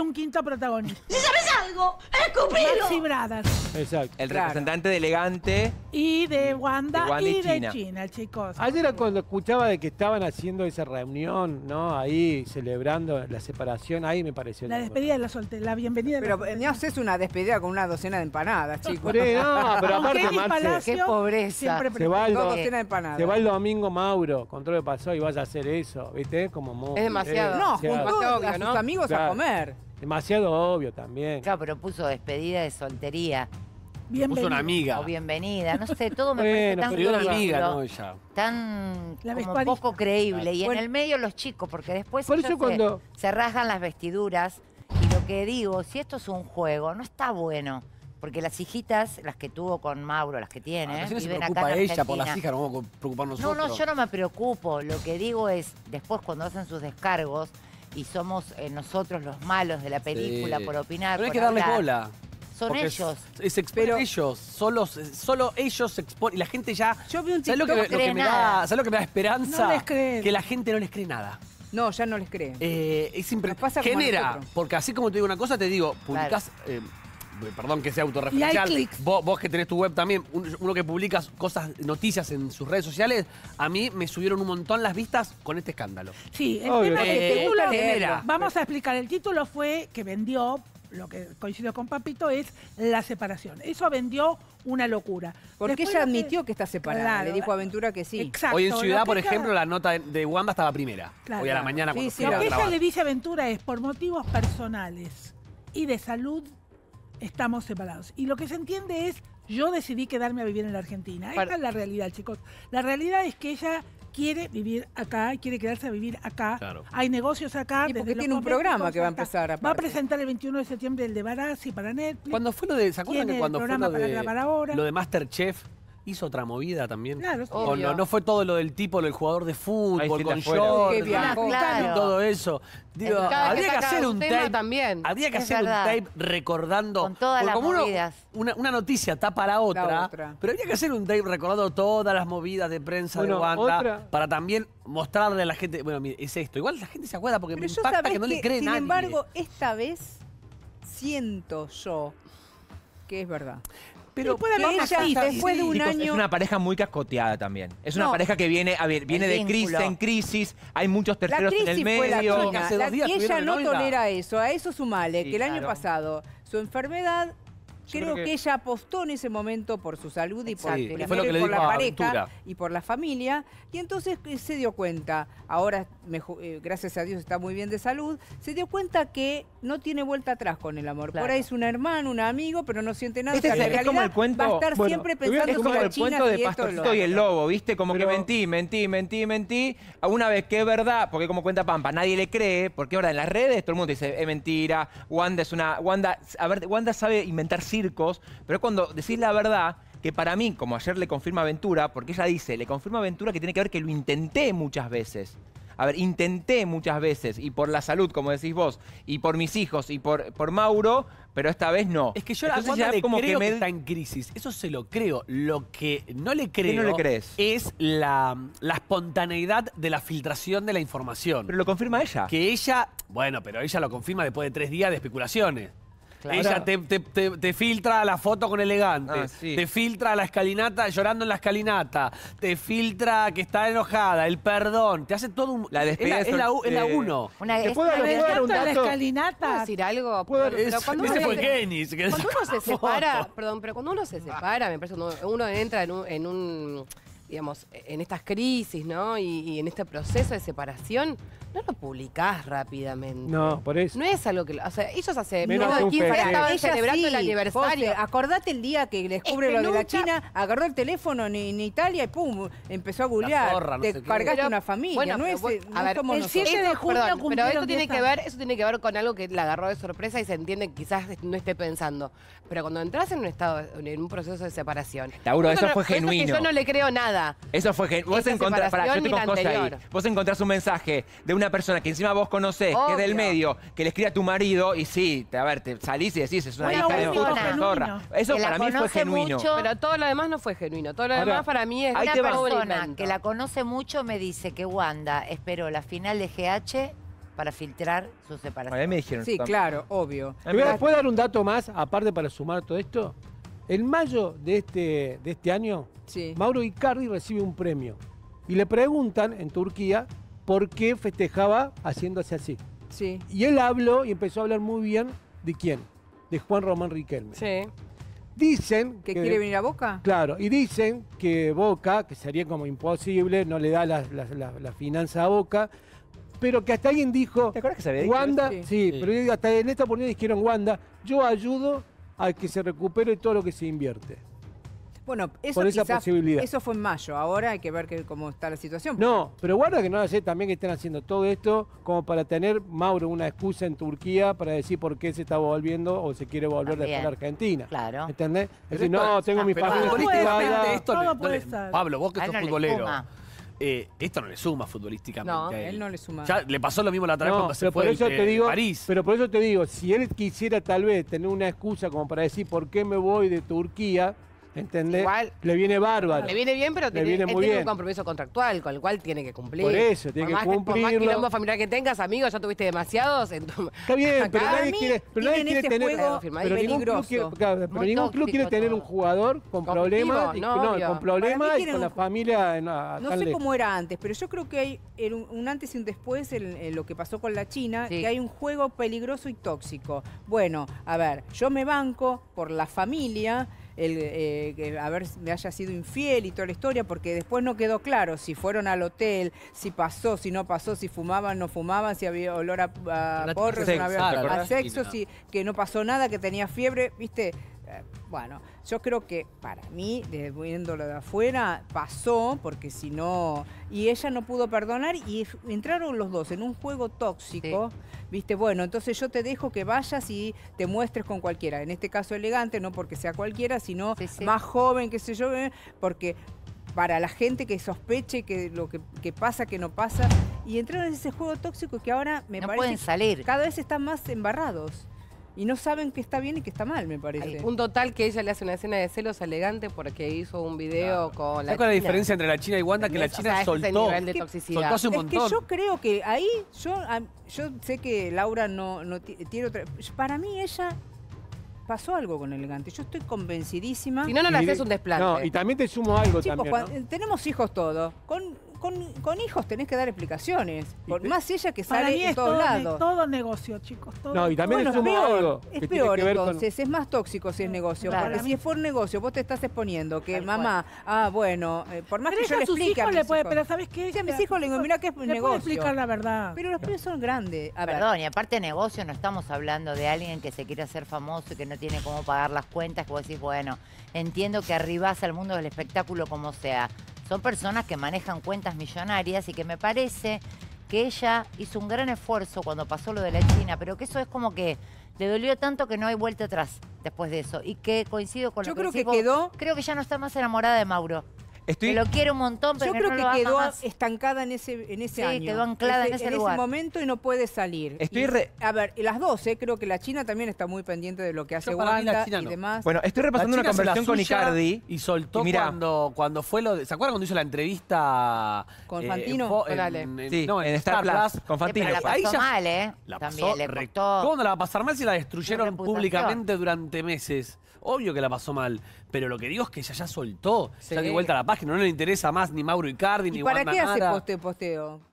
un quinto protagonista. Si sabes algo, escupilo. Maxi Bradas. Exacto. El representante de Elegante. Y de Wanda, y, de China. chicos. Ayer cuando escuchaba de que estaban haciendo esa reunión, ¿no? Ahí celebrando la separación, ahí me pareció. La despedida de la soltera, la bienvenida. de Pero no haces una despedida con una docena de empanadas, chicos. aparte, Qué pobreza. Siempre se va, el, Dos empanadas. se va el domingo Mauro, control de pasó y vas a hacer eso, ¿viste? Como Es demasiado. Eh, no, junto a sus amigos a comer. Demasiado obvio también. Claro, pero puso despedida de soltería. Bienvenida. una amiga. O bienvenida, no sé, todo me parece tan una amiga, no, ella. Tan como poco creíble. Y en el medio los chicos, porque después se, rasgan las vestiduras. Y lo que digo, si esto es un juego, no está bueno. Porque las hijitas, las que tuvo con Mauro, las que tiene, ah, no se preocupa ella por las hijas, no vamos a preocuparnos No, no, yo no me preocupo. Lo que digo es, después cuando hacen sus descargos, y somos eh, nosotros los malos de la película por opinar. Pero hay que darle bola. Son ellos. Es, espero ellos. Solo, solo ellos se exponen. Y la gente ya. Yo vi un ¿Sabes lo que, me da, ¿sabes lo que me da esperanza? Que la gente no les cree nada. No, ya no les creen. Eh, es siempre Genera, porque así como te digo una cosa, te digo, publicás eh, eh, perdón que sea autorreferencial, vos, vos que tenés tu web también, uno que publicas cosas, noticias en sus redes sociales, a mí me subieron un montón las vistas con este escándalo. Sí, el tema eh, eh, vamos a explicar, el título fue que vendió lo que coincidió con Papito es la separación. Eso vendió una locura. Porque ella admitió que está separada, le dijo a Ventura que sí. Hoy en Ciudad, por ejemplo, la nota de Wanda estaba primera. Hoy a la mañana sí, cuando sí, Lo que ella le dice a Ventura es por motivos personales y de salud estamos separados. Y lo que se entiende es, yo decidí quedarme a vivir en la Argentina. Esta es la realidad, chicos. La realidad es que ella quiere vivir acá, quiere quedarse a vivir acá. Hay negocios acá. Y porque tiene un programa que va a empezar. Va a presentar el 21 de septiembre el de Barazzi para Netflix. Cuando fue lo de, ¿Se acuerdan que cuando fue lo de, lo de Masterchef? hizo otra movida también. no, fue todo lo del tipo, lo del jugador de fútbol, con short, y todo eso. habría que, hacer un, tape también. que hacer un tape recordando. todas como una, noticia está para otra, pero habría que hacer un tape recordando todas las movidas de prensa de banda para también mostrarle a la gente, bueno, es esto. Igual la gente se acuerda porque me impacta que no le cree nadie. Sin embargo, esta vez siento yo que es verdad. Es pues, una pareja muy cascoteada también. Es una pareja que viene, a ver, viene de crisis en crisis, hay muchos terceros en el medio. y ella no tolera eso. A eso sumale que el año pasado su enfermedad creo que... ella apostó en ese momento por su salud y por, la pareja y por la familia. Y entonces eh, se dio cuenta, ahora eh, gracias a Dios está muy bien de salud, se dio cuenta que no tiene vuelta atrás con el amor. Por ahí es un hermano, un amigo, pero no siente nada. Este es, como el cuento, va a estar siempre pensando es como el cuento de y el Lobo, ¿viste? Como que mentí, mentí, mentí, mentí. Una vez que es verdad, porque como cuenta Pampa, nadie le cree, porque ahora en las redes todo el mundo dice, es mentira, Wanda es una... Wanda, a ver, Wanda sabe inventar sí pero cuando decís la verdad que para mí, como ayer le confirma Ventura, porque ella dice, le confirma Ventura que tiene que ver que lo intenté muchas veces. A ver, intenté muchas veces, y por la salud, como decís vos, y por mis hijos, y por, por Mauro, pero esta vez no. Es que yo la verdad le como que, está en crisis. Eso se lo creo. Lo que no le creo crees? es la, la, espontaneidad de la filtración de la información. Pero lo confirma ella. Que ella, bueno, pero ella lo confirma después de tres días de especulaciones. Ella te, filtra la foto con elegante, ah, te filtra la escalinata llorando en la escalinata, te filtra que está enojada, el perdón, te hace todo un... La despedida es la, uno. Una, ¿Te puedo dar un dato? La escalinata. ¿Puedo decir algo? pero, cuando ese uno, Cuando uno se separa, perdón, pero cuando uno se separa, me parece que uno entra en un, en un digamos, en estas crisis, ¿no? y en este proceso de separación, no lo publicás rápidamente. No, por eso. No es algo que... O sea, ellos hace Menos de estaban celebrando el aniversario. acordate el día que descubre lo de la China, agarró el teléfono en, Italia y pum, empezó a googlear. zorra, una familia, bueno, no, es, a ver, el 7 de junio perdón, pero esto tiene que ver, eso tiene que ver con algo que la agarró de sorpresa y se entiende que quizás no esté pensando. Pero cuando entras en un estado, en un proceso de separación. Tauro, eso fue genuino. yo no le creo nada. Eso fue genuino. vos encontrás, Vos encontrás un mensaje de una persona que encima vos conocés, que es del medio, que le escribe a tu marido y sí, a ver, te salís y decís, es una hija de zorra. Eso para mí fue genuino. Pero todo lo demás no fue genuino. Todo lo demás para mí es una persona que la conoce mucho me dice que Wanda esperó la final de GH para filtrar su A me dijeron Sí, claro, obvio. ¿Me voy dar un dato más, aparte para sumar todo esto? En mayo de este, de este año, Mauro Icardi recibe un premio. Y le preguntan en Turquía ¿Por qué festejaba haciéndose así. Sí. Y él habló y empezó a hablar muy bien de quién, de Juan Román Riquelme. Sí. Dicen que, quiere venir a Boca. Claro, y dicen que Boca, que sería como imposible, no le da la, finanza a Boca, pero que hasta alguien dijo, ¿te acuerdas que se había dicho Wanda, sí. sí. pero hasta en esta oportunidad dijeron Wanda, yo ayudo a que se recupere todo lo que se invierte. Bueno, eso por esa posibilidad. Eso fue en mayo, ahora hay que ver cómo está la situación. No, pero guarda que no sé también que estén haciendo todo esto como para tener, Mauro, una excusa en Turquía para decir por qué se está volviendo o se quiere volver de a Argentina. Claro. ¿Entendés? Es decir, no, tengo mi familia. Esto no, Pablo, vos que sos futbolero. Eh, esto no le suma futbolísticamente. No, él. no le suma. Ya le pasó lo mismo la tarde cuando se fue eh, París. Pero por eso te digo, si él quisiera tal vez tener una excusa como para decir por qué me voy de Turquía, ¿Entendés? le viene bárbaro. Le viene bien, pero tiene, viene tiene un compromiso contractual con el cual tiene que cumplir. Por eso, tiene que cumplir. Por más quilombo familiar que tengas, amigos, ya tuviste demasiados. Está bien, pero nadie quiere, pero nadie quiere este tener. pero ningún club, quiere, pero ningún club quiere tener un jugador con problemas. No, con problemas y con la familia. No, sé cómo era antes, pero yo creo que hay un antes y un después en, lo que pasó con la China, que hay un juego peligroso y tóxico. Bueno, a ver, yo me banco por la familia el, eh, que haber, me haya sido infiel y toda la historia, porque después no quedó claro si fueron al hotel, si pasó, si no pasó, si fumaban, no fumaban, si había olor a, porros, no había, a ah, sexo, si, que no pasó nada, que tenía fiebre, viste, eh, bueno, yo creo que para mí, desde viéndolo de afuera, pasó, porque si no. Y ella no pudo perdonar y entraron los dos en un juego tóxico. Viste, bueno, entonces yo te dejo que vayas y te muestres con cualquiera. En este caso elegante, no porque sea cualquiera, sino más joven, qué sé yo, eh, porque para la gente que sospeche que lo que, pasa, que no pasa. Y entraron en ese juego tóxico que ahora me no Pueden salir. Cada vez están más embarrados y no saben qué está bien y qué está mal, me parece. Un total que ella le hace una escena de celos elegante porque hizo un video con la. cuál es la diferencia entre la China y Wanda? Que la China soltó. montón. Es que yo creo que ahí, yo, yo sé que Laura no, no tiene otra. Para mí, ella pasó algo con elegante. Yo estoy convencidísima. Si no, no le haces un desplante. No, y también te sumo algo también. Tenemos hijos todos. Con con, hijos tenés que dar explicaciones. Por, más ella que sale todos lados. todo negocio, chicos. No, y también es un Es peor entonces, es más tóxico si es negocio. Porque si es por negocio, vos te estás exponiendo que mamá, ah, bueno, eh, por más que yo le explique a pero ¿sabes qué? ella... a mis hijos le digo, mira que es un explicar la verdad. Pero los pibes son grandes. Perdón, y aparte de negocio, no estamos hablando de alguien que se quiere hacer famoso y que no tiene cómo pagar las cuentas, que vos decís, bueno, entiendo que arribás al mundo del espectáculo como sea, son personas que manejan cuentas millonarias y que me parece que ella hizo un gran esfuerzo cuando pasó lo de la China, pero que eso es como que le dolió tanto que no hay vuelta atrás después de eso. Y que coincido con lo que creo que quedó. Creo que ya no está más enamorada de Mauro lo quiero un montón, pero Yo creo no que lo quedó estancada en ese, en ese sí, año. quedó anclada en ese lugar. ese momento y no puede salir. Estoy A ver, las dos, eh, creo que la China también está muy pendiente de lo que hace Wanda y demás. Bueno, estoy repasando una conversación con Icardi. Y soltó cuando, cuando fue lo de, ¿Se acuerdan cuando hizo la entrevista? Con eh, Fantino. Pues en, sí, no, en, Star, Plus, Con Fantino. pero la pasó Ahí ya, mal, ¿eh? también le costó. ¿Cómo no la va a pasar mal si la destruyeron públicamente durante meses? Obvio que la pasó mal pero lo que digo es que ella ya soltó. Ya de vuelta a la página, no le interesa más ni Mauro Icardi, ¿Y ni ¿Para qué hace posteo?